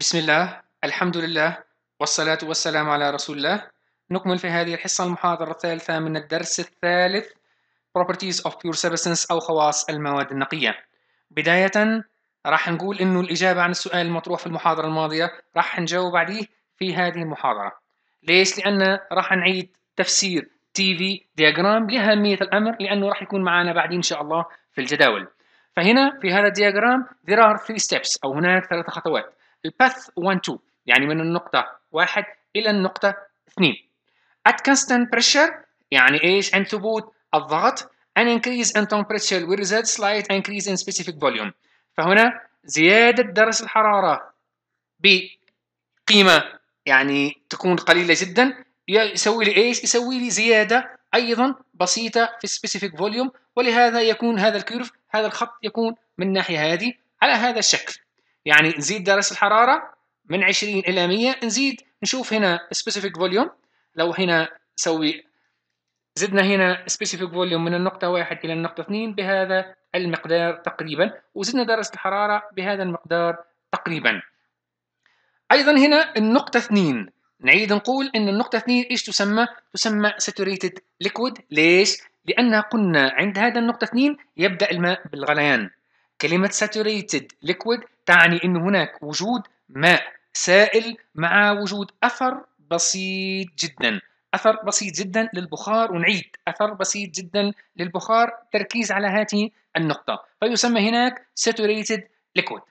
بسم الله الحمد لله والصلاة والسلام على رسول الله نكمل في هذه الحصة المحاضرة الثالثة من الدرس الثالث Properties of Pure Substance أو خواص المواد النقية بداية راح نقول إنه الإجابة عن السؤال المطروح في المحاضرة الماضية راح نجاوب عليه في هذه المحاضرة ليش؟ لأن راح نعيد تفسير تي في دياجرام لأهمية الأمر لأنه راح يكون معنا بعدين إن شاء الله في الجداول فهنا في هذا الدياجرام there are three steps أو هناك ثلاثة خطوات الباث 1 2 يعني من النقطة 1 إلى النقطة 2 at constant pressure يعني إيش عند ثبوت الضغط an increase in temperature will result slight increase in specific volume فهنا زيادة درجة الحرارة بقيمة يعني تكون قليلة جدا يسوي لي ايش؟ يسوي لي زيادة أيضا بسيطة في specific volume ولهذا يكون هذا الكيرف هذا الخط يكون من الناحية هذه على هذا الشكل يعني نزيد درجه الحراره من 20 الى 100 نزيد نشوف هنا سبيسيفيك فوليوم لو هنا سوي زدنا هنا سبيسيفيك فوليوم من النقطة واحد إلى النقطة اثنين بهذا المقدار تقريبا وزدنا درجة الحرارة بهذا المقدار تقريبا أيضا هنا النقطة اثنين نعيد نقول أن النقطة اثنين إيش تسمى؟ تسمى saturated liquid ليش؟ لأن قلنا عند هذا النقطة اثنين يبدأ الماء بالغليان كلمة saturated liquid تعني أن هناك وجود ماء سائل مع وجود أثر بسيط جدا أثر بسيط جدا للبخار ونعيد أثر بسيط جدا للبخار تركيز على هذه النقطة فيسمى هناك saturated liquid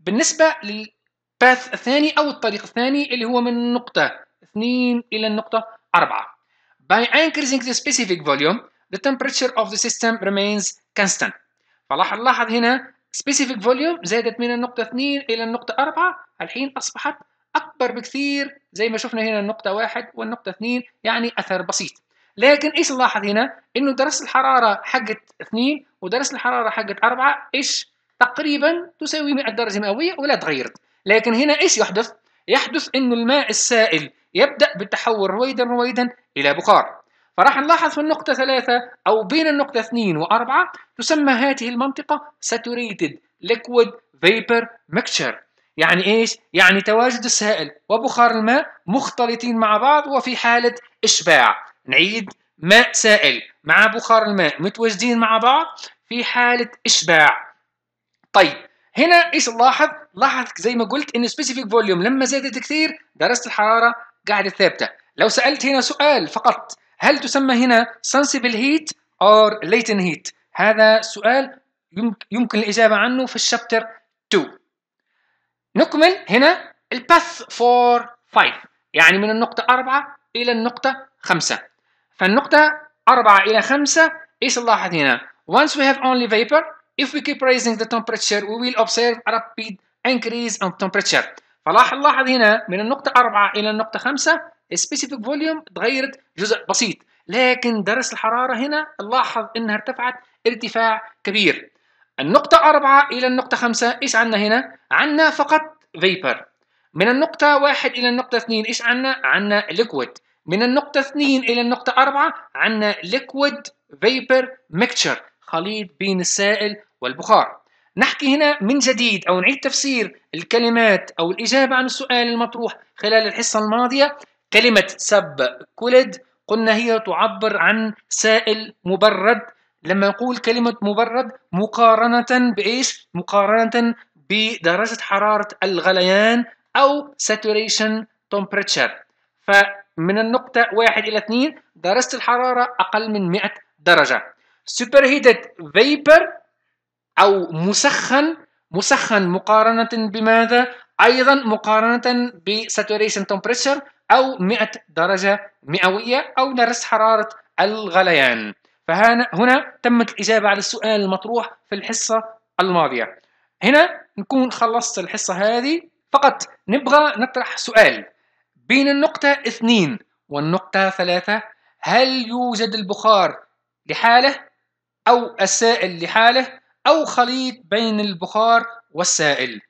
بالنسبة للباث الثاني أو الطريق الثاني اللي هو من نقطة 2 إلى النقطة 4 By increasing the specific volume the temperature of the system remains constant فلاحظ هنا specific فوليوم زادت من النقطة 2 إلى النقطة 4 الحين أصبحت أكبر بكثير زي ما شفنا هنا النقطة 1 والنقطة 2 يعني أثر بسيط لكن ايش نلاحظ هنا؟ انه درس الحرارة حقت 2 ودرس الحرارة حقت 4 ايش؟ تقريبا تساوي 100 درجة مئوية ولا تغيرت، لكن هنا ايش يحدث؟ يحدث انه الماء السائل يبدأ بالتحول رويدا رويدا إلى بخار، فراح نلاحظ في النقطة ثلاثة أو بين النقطة اثنين وأربعة تسمى هذه المنطقة saturated liquid vapor mixture يعني إيش؟ يعني تواجد السائل وبخار الماء مختلطين مع بعض وفي حالة إشباع نعيد ماء سائل مع بخار الماء متواجدين مع بعض في حالة إشباع طيب هنا ايش نلاحظ؟ لاحظ زي ما قلت ان specific volume لما زادت كثير درجه الحراره قاعده ثابته، لو سالت هنا سؤال فقط هل تسمى هنا sensible heat or latent heat هذا سؤال يمكن الإجابة عنه في الشابتر 2 نكمل هنا الباث فور 5 يعني من النقطة 4 إلى النقطة 5 فالنقطة 4 إلى 5 إيش لاحظ هنا Once we have only vapor if we keep raising the temperature we will observe a rapid increase in temperature فلاحظ لاحظ هنا من النقطة 4 إلى النقطة 5 specific فوليوم تغيرت جزء بسيط لكن درس الحرارة هنا لاحظ انها ارتفعت ارتفاع كبير النقطة أربعة إلى النقطة خمسة إيش عنا هنا؟ عنا فقط فيبر من النقطة واحد إلى النقطة اثنين إيش عنا؟ عنا ليكويد من النقطة اثنين إلى النقطة أربعة عنا ليكويد فيبر ميكتشر خليط بين السائل والبخار نحكي هنا من جديد أو نعيد تفسير الكلمات أو الإجابة عن السؤال المطروح خلال الحصة الماضية كلمة سب كولد قلنا هي تعبر عن سائل مبرد لما نقول كلمة مبرد مقارنة بإيش؟ مقارنة بدرجة حرارة الغليان أو saturation temperature فمن النقطة واحد إلى اثنين درجة الحرارة أقل من 100 درجة superheated vapor أو مسخن مسخن مقارنة بماذا؟ ايضا مقارنه بساتوريشن temperature او 100 درجه مئويه او درجه حراره الغليان فهنا هنا تمت الاجابه على السؤال المطروح في الحصه الماضيه هنا نكون خلصت الحصه هذه فقط نبغى نطرح سؤال بين النقطه 2 والنقطه 3 هل يوجد البخار لحاله او السائل لحاله او خليط بين البخار والسائل